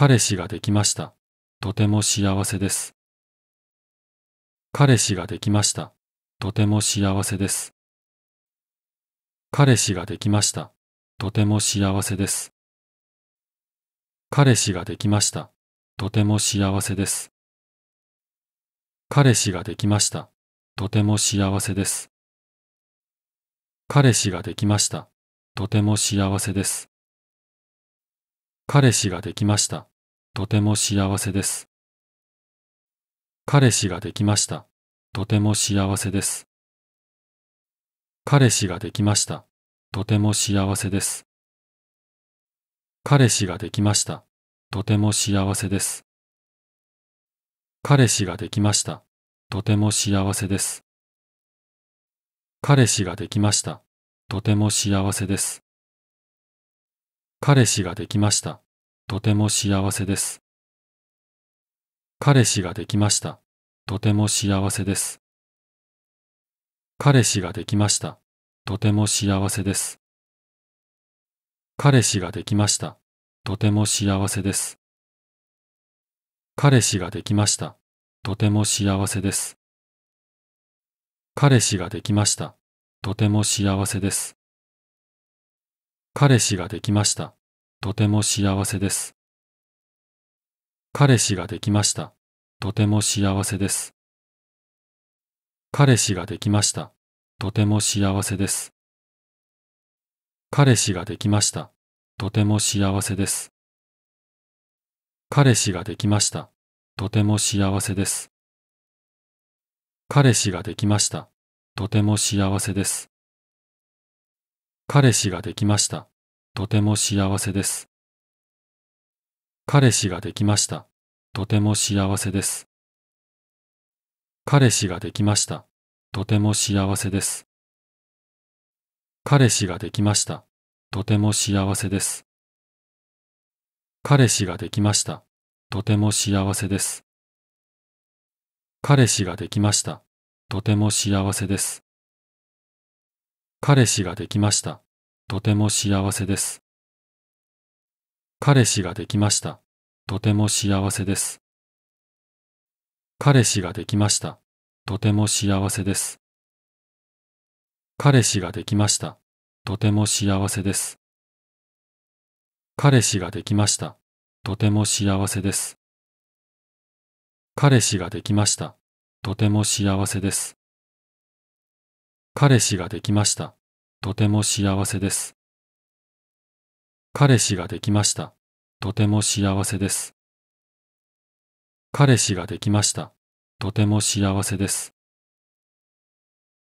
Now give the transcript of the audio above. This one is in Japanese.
彼氏ができました。とても幸せです。彼氏ができました。とても幸せです。彼氏ができました。とても幸せです。彼氏ができました。とても幸せです。彼氏ができました。とても幸せです。彼氏ができました。とても幸せです。彼氏ができました。とても幸せです。彼氏ができました。とても幸せです。彼氏ができました。とても幸せです。彼氏ができました。とても幸せです。彼氏ができました。とても幸せです。彼氏ができました。とても幸せです。彼氏ができました。とても幸せです。彼氏ができました。とても幸せです。彼氏ができました。とても幸せです。彼氏ができました。とても幸せです。彼氏ができました。とても幸せです。彼氏ができました。とても幸せです。彼氏ができました。とても幸せです。彼氏ができました。とても幸せです。彼氏ができました。とても幸せです。彼氏ができました。とても幸せです。彼氏ができました。とても幸せです。彼氏ができました。とても幸せです。彼氏ができました。とても幸せです。彼氏ができました。とても幸せです。彼氏ができました。とても幸せです。彼氏ができました。とても幸せです。彼氏ができました。とても幸せです。彼氏ができました。とても幸せです。彼氏ができました。とても幸せです。彼氏ができました。とても幸せです。彼氏ができました。とても幸せです。彼氏ができました。とても幸せです。彼氏ができました。とても幸せです。彼氏ができました。とても幸せです。彼氏ができました。とても幸せです。彼氏ができました。とても幸せです。彼氏ができました。とても幸せです。